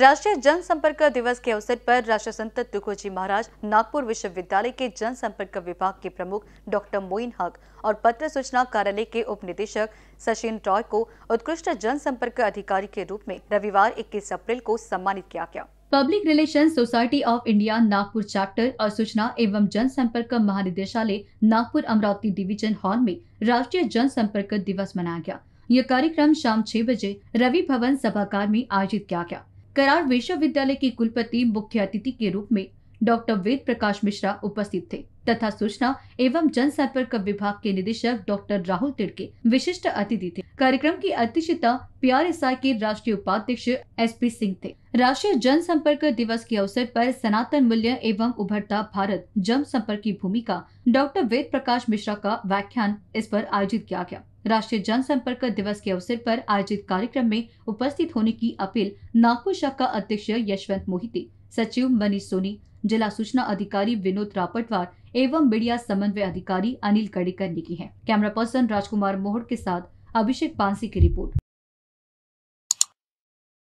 राष्ट्रीय जनसंपर्क दिवस के अवसर पर राष्ट्र संत तुकोजी महाराज नागपुर विश्वविद्यालय के जनसंपर्क विभाग के प्रमुख डॉक्टर मोइन हक और पत्र सूचना कार्यालय के उप निदेशक सचिन रॉय को उत्कृष्ट जनसंपर्क अधिकारी के रूप में रविवार 21 अप्रैल को सम्मानित किया गया public relation society of India Nagpur chapter और सूचना एवं जनसंपर्क महानिदेशालय नागपुर अमरावती डिवीजन हॉल में राष्ट्रीय जनसंपर्क दिवस मनाया गया यह कार्यक्रम शाम छह बजे रवि भवन सभागार में आयोजित किया गया करार विश्वविद्यालय के कुलपति मुख्य अतिथि के रूप में डॉक्टर वेद प्रकाश मिश्रा उपस्थित थे तथा सूचना एवं जनसंपर्क विभाग के निदेशक डॉक्टर राहुल तिड़के विशिष्ट अतिथि थे कार्यक्रम की अध्यक्षता पी आई के राष्ट्रीय उपाध्यक्ष एस पी सिंह थे राष्ट्रीय जनसंपर्क दिवस के अवसर पर सनातन मूल्य एवं उभरता भारत जन संपर्क की भूमिका डॉक्टर वेद प्रकाश मिश्रा का व्याख्यान इस पर आयोजित किया गया राष्ट्रीय जनसंपर्क दिवस के अवसर पर आयोजित कार्यक्रम में उपस्थित होने की अपील नागपुर शाखा अध्यक्ष यशवंत मोहिते सचिव मनीष सोनी जिला सूचना अधिकारी विनोद रापटवार एवं मीडिया समन्वय अधिकारी अनिल कड़ेकर ने की है कैमरा पर्सन राजकुमार मोहड़ के साथ अभिषेक पांसी की रिपोर्ट